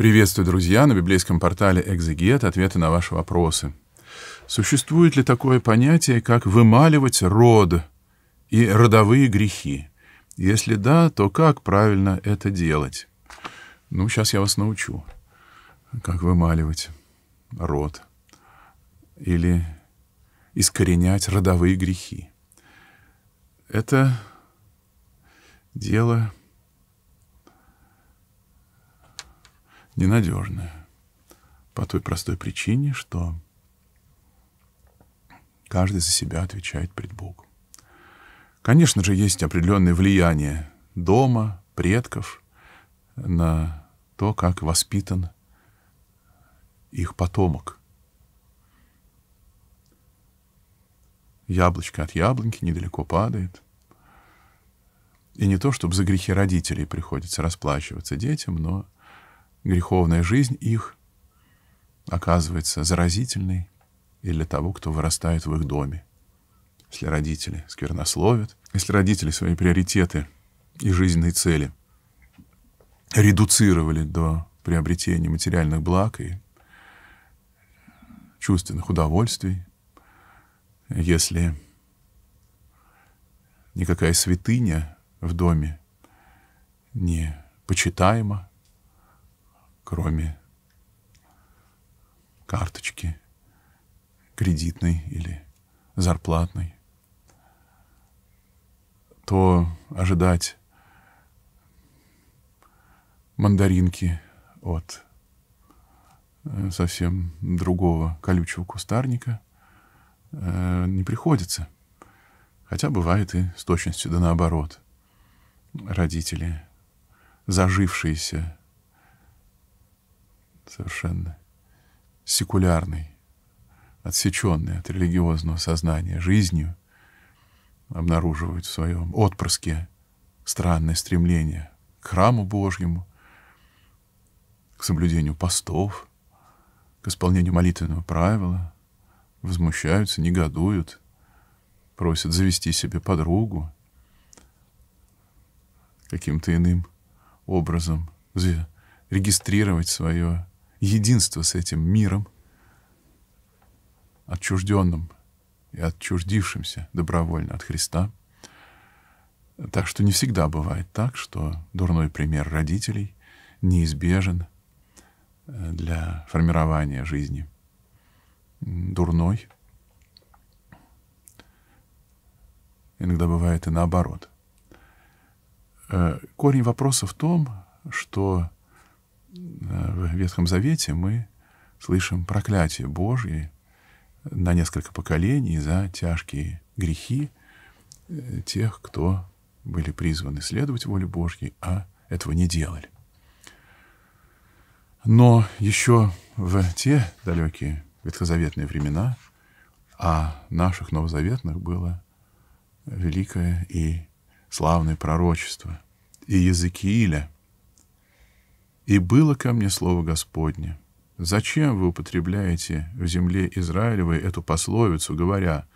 Приветствую, друзья! На библейском портале «Экзегет» ответы на ваши вопросы. Существует ли такое понятие, как «вымаливать род» и «родовые грехи»? Если да, то как правильно это делать? Ну, сейчас я вас научу, как вымаливать род или искоренять родовые грехи. Это дело ненадежная. По той простой причине, что каждый за себя отвечает пред Богом. Конечно же, есть определенное влияние дома, предков на то, как воспитан их потомок. Яблочко от яблоньки недалеко падает. И не то, чтобы за грехи родителей приходится расплачиваться детям, но греховная жизнь их оказывается заразительной и для того, кто вырастает в их доме. Если родители сквернословят, если родители свои приоритеты и жизненные цели редуцировали до приобретения материальных благ и чувственных удовольствий, если никакая святыня в доме не почитаема, кроме карточки кредитной или зарплатной, то ожидать мандаринки от э, совсем другого колючего кустарника э, не приходится. Хотя бывает и с точностью да наоборот. Родители, зажившиеся совершенно секулярной, отсеченной от религиозного сознания жизнью, обнаруживают в своем отпрыске странное стремление к храму Божьему, к соблюдению постов, к исполнению молитвенного правила, возмущаются, негодуют, просят завести себе подругу каким-то иным образом, зарегистрировать свое единство с этим миром, отчужденным и отчуждившимся добровольно от Христа. Так что не всегда бывает так, что дурной пример родителей неизбежен э, для формирования жизни. Дурной. Иногда бывает и наоборот. Э, корень вопроса в том, что в Ветхом Завете мы слышим проклятие Божье на несколько поколений за тяжкие грехи э, тех, кто были призваны следовать воле Божьей, а этого не делали. Но еще в те далекие ветхозаветные времена а наших новозаветных было великое и славное пророчество. И Иезекииля — и было ко мне слово Господне. Зачем вы употребляете в земле Израилевой эту пословицу, говоря,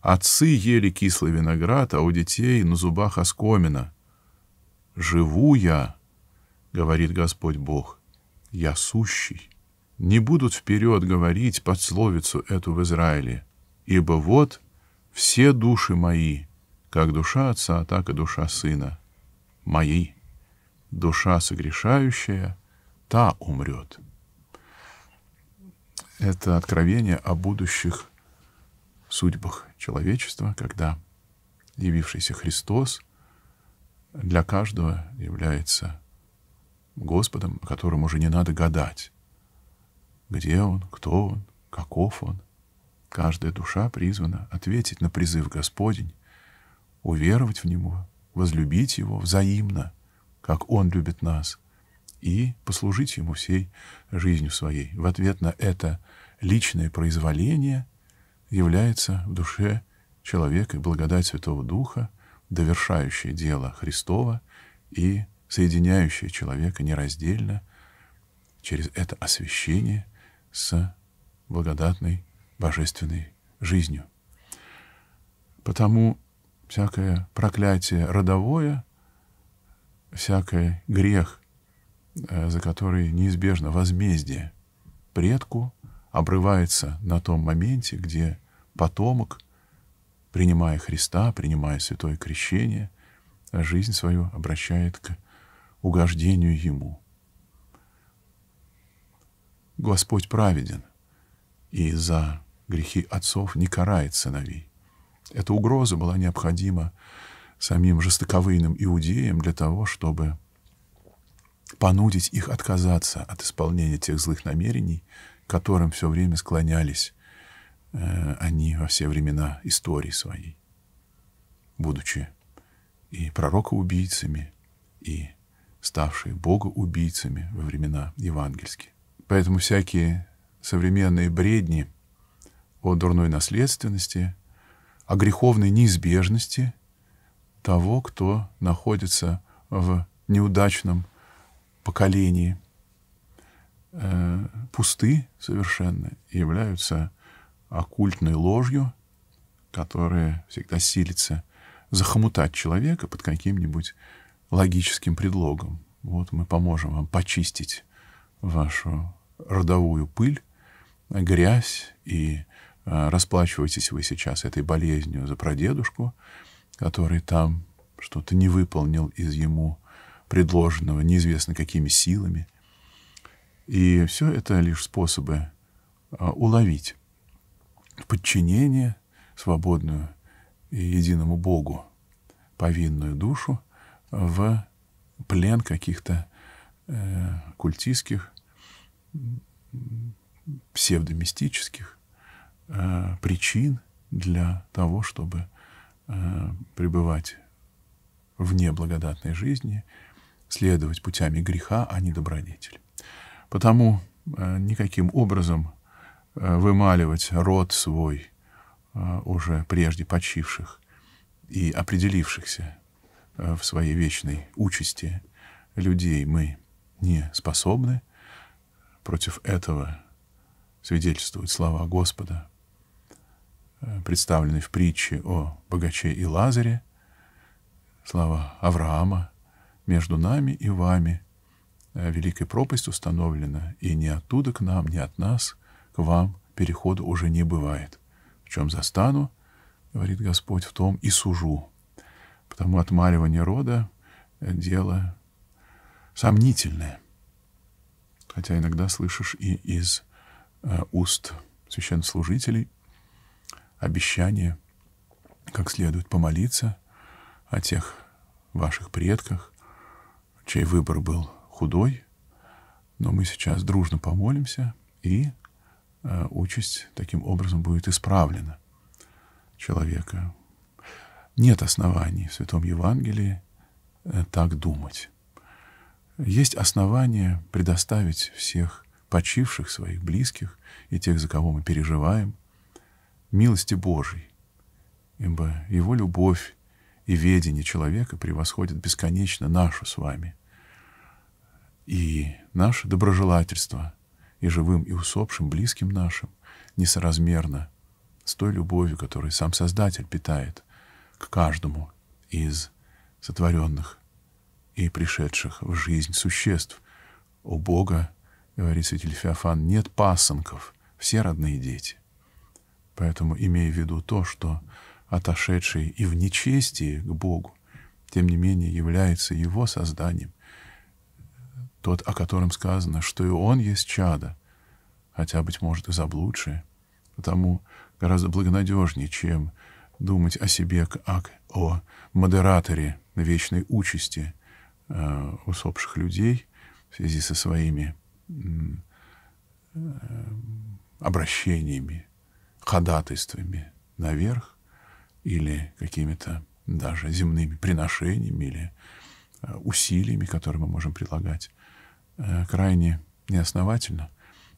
«Отцы ели кислый виноград, а у детей на зубах оскомина». «Живу я», — говорит Господь Бог, — «я сущий». Не будут вперед говорить подсловицу эту в Израиле, ибо вот все души мои, как душа отца, так и душа сына, мои» душа согрешающая, та умрет. Это откровение о будущих судьбах человечества, когда явившийся Христос для каждого является Господом, о котором уже не надо гадать. Где он, кто он, каков он. Каждая душа призвана ответить на призыв Господень, уверовать в Него, возлюбить Его взаимно – как Он любит нас, и послужить Ему всей жизнью своей. В ответ на это личное произволение является в душе человека благодать Святого Духа, довершающее дело Христова и соединяющее человека нераздельно через это освящение с благодатной божественной жизнью. Потому всякое проклятие родовое всякий грех, э, за который неизбежно возмездие предку, обрывается на том моменте, где потомок, принимая Христа, принимая святое крещение, жизнь свою обращает к угождению Ему. Господь праведен, и за грехи отцов не карает сыновей. Эта угроза была необходима самим жестоковыйным иудеям для того, чтобы понудить их отказаться от исполнения тех злых намерений, которым все время склонялись э, они во все времена истории своей, будучи и пророкоубийцами, и ставшие богоубийцами во времена евангельские. Поэтому всякие современные бредни о дурной наследственности, о греховной неизбежности – того, кто находится в неудачном поколении. Э, пусты совершенно и являются оккультной ложью, которая всегда силится захомутать человека под каким-нибудь логическим предлогом. Вот мы поможем вам почистить вашу родовую пыль, грязь, и э, расплачиваетесь вы сейчас этой болезнью за прадедушку, который там что-то не выполнил из ему предложенного, неизвестно какими силами. И все это лишь способы а, уловить подчинение свободную и единому Богу повинную душу в плен каких-то э, культистских, псевдомистических э, причин для того, чтобы Э, пребывать вне благодатной жизни, следовать путями греха, а не добродетель. Потому э, никаким образом э, вымаливать род свой уже прежде почивших и определившихся в своей вечной участи людей мы не способны. Против этого свидетельствуют слова Господа. Э, представлены в притче о богаче и Лазаре, слава Авраама, между нами и вами э, великая пропасть установлена, и ни оттуда к нам, ни от нас к вам перехода уже не бывает. В чем застану, говорит Господь, в том и сужу. Потому отмаливание рода э, — дело сомнительное. Хотя иногда слышишь и из уст священнослужителей — обещание как следует помолиться о тех ваших предках, чей выбор был худой, но мы сейчас дружно помолимся, и э, участь таким образом будет исправлена человека. Нет оснований в Святом Евангелии э, так думать. Есть основания предоставить всех почивших, своих близких и тех, за кого мы переживаем – милости Божией, ибо его любовь и ведение человека превосходит бесконечно нашу с вами. И наше доброжелательство и живым, и усопшим, близким нашим несоразмерно с той любовью, которую сам Создатель питает к каждому из сотворенных и пришедших в жизнь существ. У Бога, говорит святитель Феофан, нет пасынков, все родные дети — Поэтому имея в виду то, что отошедший и в нечестии к Богу, тем не менее является Его созданием, тот, о котором сказано, что и Он есть чадо, хотя, быть может, и заблудшее, потому гораздо благонадежнее, чем думать о себе как о модераторе вечной участи э, усопших людей в связи со своими э, обращениями ходатайствами наверх или какими-то даже земными приношениями или э, усилиями, которые мы можем прилагать, э, крайне неосновательно.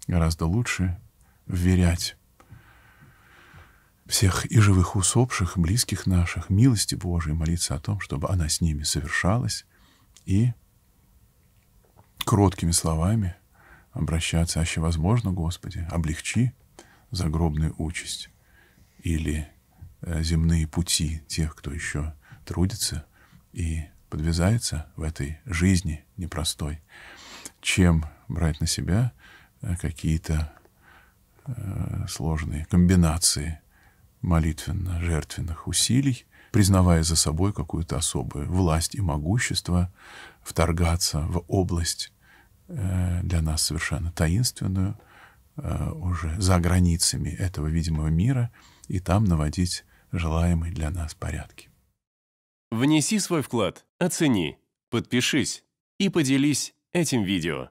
Гораздо лучше вверять всех и живых усопших, близких наших, милости Божией, молиться о том, чтобы она с ними совершалась, и кроткими словами обращаться, аще возможно, Господи, облегчи загробная участь или э, земные пути тех, кто еще трудится и подвязается в этой жизни непростой, чем брать на себя э, какие-то э, сложные комбинации молитвенно-жертвенных усилий, признавая за собой какую-то особую власть и могущество, вторгаться в область для нас совершенно таинственную – Э, уже за границами этого видимого мира и там наводить желаемые для нас порядки. Внеси свой вклад, оцени, подпишись и поделись этим видео.